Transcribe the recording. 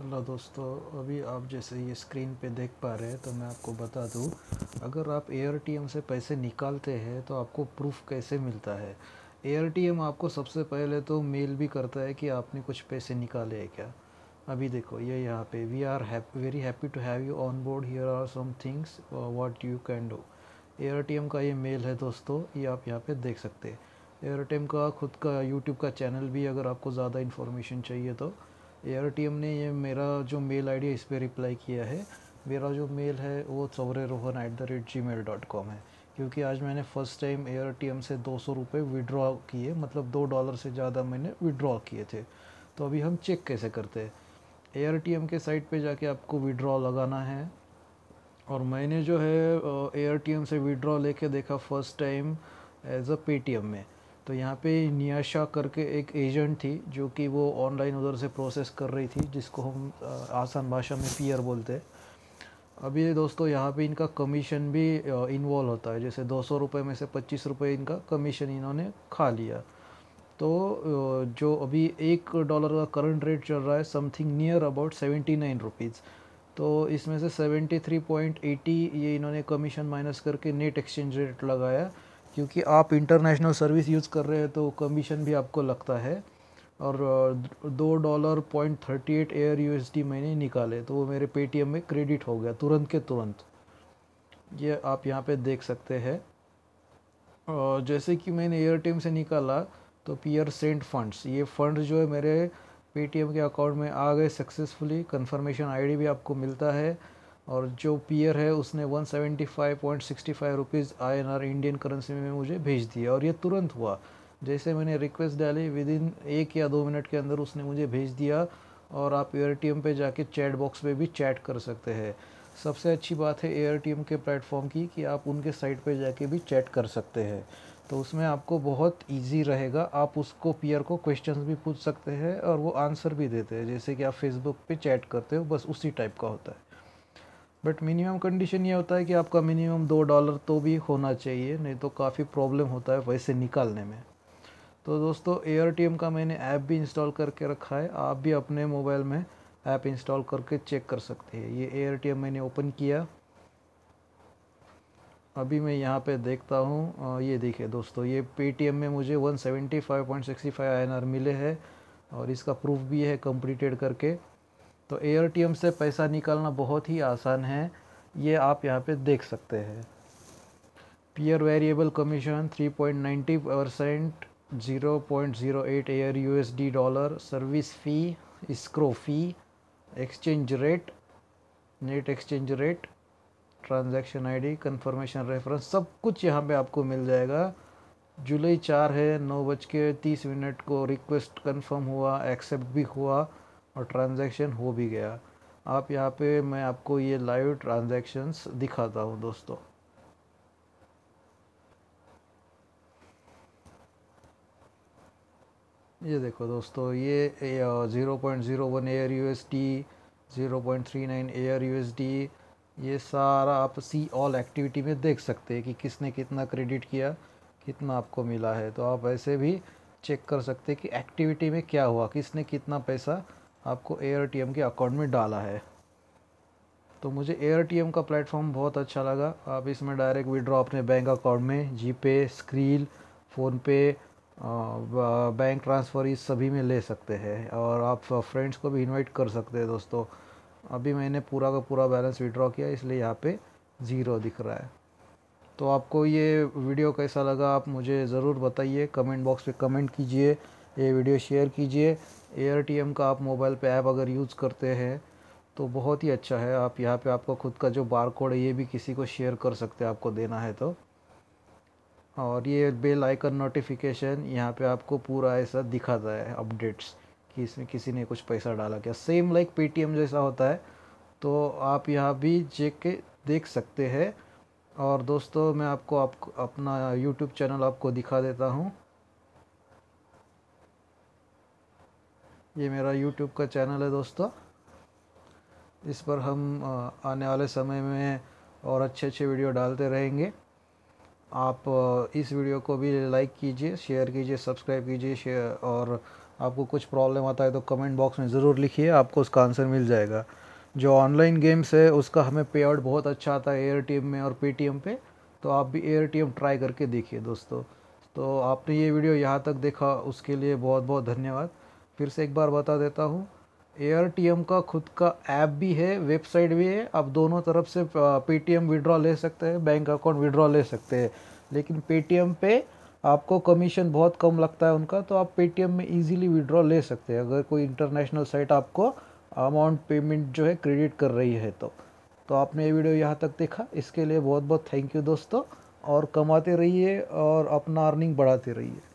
अल्लाह दोस्तों अभी आप जैसे ये स्क्रीन पे देख पा रहे हैं तो मैं आपको बता दूं अगर आप एयरटीएम से पैसे निकालते हैं तो आपको प्रूफ कैसे मिलता है एयरटीएम आपको सबसे पहले तो मेल भी करता है कि आपने कुछ पैसे निकाले हैं क्या अभी देखो ये यहाँ पे we are very happy to have you on board here are some things what you can do AirTM का ये मेल है दोस्तों ये आप यहाँ पर देख सकते हैं एयर का खुद का यूट्यूब का चैनल भी अगर आपको ज़्यादा इन्फॉर्मेशन चाहिए तो ए ने ये मेरा जो मेल डी है इस पर रिप्लाई किया है मेरा जो मेल है वो Chaure Rohan at the rate gmail dot com है क्योंकि आज मैंने फ़र्स्ट टाइम एम से दो सौ रुपये विड्रॉ किए मतलब दो डॉलर से ज़्यादा मैंने विड्रॉ किए थे तो अभी हम चेक कैसे करते हैं एम के साइट पे जाके आपको विड्रॉ लगाना है और मैंने जो है एम से विड्रॉ लेके देखा first time as a Paytm में तो यहाँ पे नियाशा करके एक एजेंट थी जो कि वो ऑनलाइन उधर से प्रोसेस कर रही थी जिसको हम आसान भाषा में पीयर बोलते हैं अभी दोस्तों यहाँ पे इनका कमीशन भी इन्वॉल्व होता है जैसे दो सौ रुपये में से पच्चीस रुपये इनका कमीशन इन्होंने खा लिया तो जो अभी एक डॉलर का करंट रेट चल रहा है something near about seventy nine rupees तो इसमें से सेवेंटी थ्री पॉइंट एटी ये इन्होंने कमीशन माइनस करके नेट एक्सचेंज रेट लगाया क्योंकि आप इंटरनेशनल सर्विस यूज़ कर रहे हैं तो कमीशन भी आपको लगता है और दो डॉलर पॉइंट थर्टी एट एयर यू मैंने निकाले तो वो मेरे पे में क्रेडिट हो गया तुरंत के तुरंत ये आप यहाँ पे देख सकते हैं और जैसे कि मैंने एयर टीम से निकाला तो पीयर सेंट फंड्स ये फंड जो है मेरे पे के अकाउंट में आ गए सक्सेसफुली कंफर्मेशन आईडी भी आपको मिलता है और जो पियर है उसने 175.65 रुपीस आईएनआर इंडियन करेंसी में मुझे भेज दिया और ये तुरंत हुआ जैसे मैंने रिक्वेस्ट डाली विद इन एक या दो मिनट के अंदर उसने मुझे भेज दिया और आप एयर टी पर जाके चैट बॉक्स में भी चैट कर सकते हैं सबसे अच्छी बात है एयर टी के प्लेटफॉर्म की कि आप उनके साइट पर जाके भी चैट कर सकते हैं तो उसमें आपको बहुत इजी रहेगा आप उसको पियर को क्वेश्चंस भी पूछ सकते हैं और वो आंसर भी देते हैं जैसे कि आप फेसबुक पे चैट करते हो बस उसी टाइप का होता है बट मिनिमम कंडीशन ये होता है कि आपका मिनिमम दो डॉलर तो भी होना चाहिए नहीं तो काफ़ी प्रॉब्लम होता है पैसे निकालने में तो दोस्तों एम का मैंने ऐप भी इंस्टॉल करके रखा है आप भी अपने मोबाइल में ऐप इंस्टॉल करके चेक कर सकते हैं ये एम मैंने ओपन किया अभी मैं यहाँ पे देखता हूँ ये देखिए दोस्तों ये पे में मुझे 175.65 आईएनआर मिले हैं और इसका प्रूफ भी है कंप्लीटेड करके तो एयरटीएम से पैसा निकालना बहुत ही आसान है ये आप यहाँ पे देख सकते हैं पीयर वेरिएबल कमीशन 3.90 परसेंट 0.08 एयर यू dollar service fee escrow fee exchange rate net exchange rate transaction ID confirmation reference सब कुछ यहाँ पे आपको मिल जाएगा जुलाई चार है नौ बज के तीस मिनट को रिक्वेस्ट कंफर्म हुआ एक्सेप्ट भी हुआ और ट्रांजैक्शन हो भी गया आप यहाँ पे मैं आपको ये लाइव ट्रांजैक्शंस दिखाता हूँ दोस्तों ये देखो दोस्तों ये ज़ीरो पॉइंट ज़ीरो वन एयर U S D zero point three nine एयर यू एस डी ये सारा आप सी ऑल एक्टिविटी में देख सकते हैं कि किसने कितना क्रेडिट किया कितना आपको मिला है तो आप ऐसे भी चेक कर सकते हैं कि एक्टिविटी में क्या हुआ किसने कितना पैसा आपको ए आर टी एम के अकाउंट में डाला है तो मुझे ए आर टी एम का प्लेटफॉर्म बहुत अच्छा लगा आप इसमें डायरेक्ट विड्रॉ अपने बैंक अकाउंट में जी पे स्क्रील फ़ोनपे बैंक ट्रांसफ़र इस सभी में ले सकते हैं और आप फ्रेंड्स को भी इनवाइट कर सकते हैं दोस्तों अभी मैंने पूरा का पूरा बैलेंस विड्रॉ किया इसलिए यहाँ पे ज़ीरो दिख रहा है तो आपको ये वीडियो कैसा लगा आप मुझे ज़रूर बताइए कमेंट बॉक्स पे कमेंट कीजिए ये वीडियो शेयर कीजिए एयर टी एम का आप मोबाइल पे ऐप अगर यूज़ करते हैं तो बहुत ही अच्छा है आप यहाँ पे आपका खुद का जो बार कोड है ये भी किसी को शेयर कर सकते हैं आपको देना है तो और ये बेल आइकन नोटिफिकेशन यहाँ पे आपको पूरा ऐसा दिखाता है अपडेट्स कि इसमें किसी ने कुछ पैसा डाला क्या सेम लाइक पे जैसा होता है तो आप यहाँ भी चेक के देख सकते हैं और दोस्तों मैं आपको आप, अपना यूट्यूब चैनल आपको दिखा देता हूँ ये मेरा यूट्यूब का चैनल है दोस्तों इस पर हम आने वाले समय में और अच्छे अच्छे वीडियो डालते रहेंगे आप इस वीडियो को भी लाइक कीजिए शेयर कीजिए सब्सक्राइब कीजिए और आपको कुछ प्रॉब्लम आता है तो कमेंट बॉक्स में ज़रूर लिखिए आपको उसका आंसर मिल जाएगा जो ऑनलाइन गेम्स है उसका हमें पे आउट बहुत अच्छा आता है एयर टी में और पे टी पे तो आप भी एयर टी ट्राई करके देखिए दोस्तों तो आपने ये वीडियो यहाँ तक देखा उसके लिए बहुत बहुत धन्यवाद फिर से एक बार बता देता हूँ एयर का खुद का ऐप भी है वेबसाइट भी है आप दोनों तरफ से पेटीएम विड्रॉ ले सकते हैं बैंक अकाउंट विड्रॉ ले सकते हैं लेकिन पेटीएम पे आपको कमीशन बहुत कम लगता है उनका तो आप पेटीएम में इजीली विड्रॉ ले सकते हैं अगर कोई इंटरनेशनल साइट आपको अमाउंट पेमेंट जो है क्रेडिट कर रही है तो तो आपने ये वीडियो यहाँ तक देखा इसके लिए बहुत बहुत थैंक यू दोस्तों और कमाते रहिए और अपना अर्निंग बढ़ाते रहिए